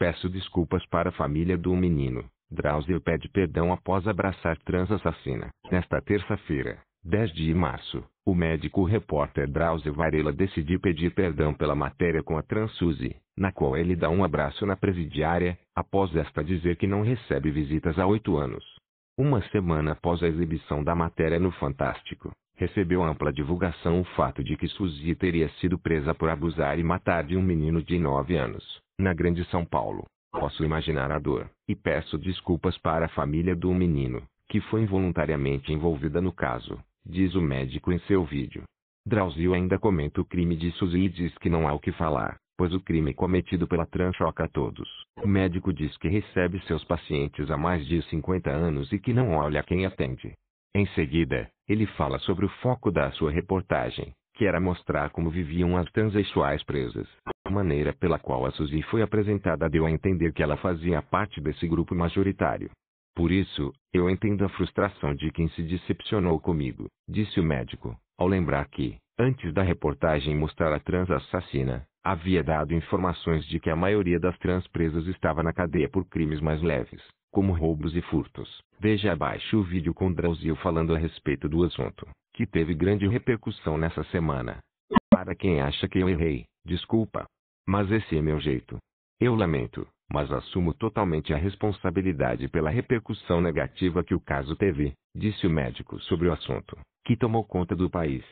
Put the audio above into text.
Peço desculpas para a família do menino. Drauzio pede perdão após abraçar trans assassina. Nesta terça-feira, 10 de março, o médico repórter Drauzio Varela decidiu pedir perdão pela matéria com a trans Suzy, na qual ele dá um abraço na presidiária, após esta dizer que não recebe visitas há oito anos. Uma semana após a exibição da matéria no Fantástico, recebeu ampla divulgação o fato de que Suzy teria sido presa por abusar e matar de um menino de nove anos na Grande São Paulo. Posso imaginar a dor, e peço desculpas para a família do menino, que foi involuntariamente envolvida no caso, diz o médico em seu vídeo. Drauzio ainda comenta o crime de Suzy e diz que não há o que falar, pois o crime cometido pela trans choca todos. O médico diz que recebe seus pacientes há mais de 50 anos e que não olha quem atende. Em seguida, ele fala sobre o foco da sua reportagem, que era mostrar como viviam as transexuais presas maneira pela qual a Suzy foi apresentada deu a entender que ela fazia parte desse grupo majoritário. Por isso, eu entendo a frustração de quem se decepcionou comigo, disse o médico, ao lembrar que, antes da reportagem mostrar a trans assassina, havia dado informações de que a maioria das trans presas estava na cadeia por crimes mais leves, como roubos e furtos. Veja abaixo o vídeo com Drauzio falando a respeito do assunto, que teve grande repercussão nessa semana. Para quem acha que eu errei, desculpa. Mas esse é meu jeito. Eu lamento, mas assumo totalmente a responsabilidade pela repercussão negativa que o caso teve, disse o médico sobre o assunto, que tomou conta do país.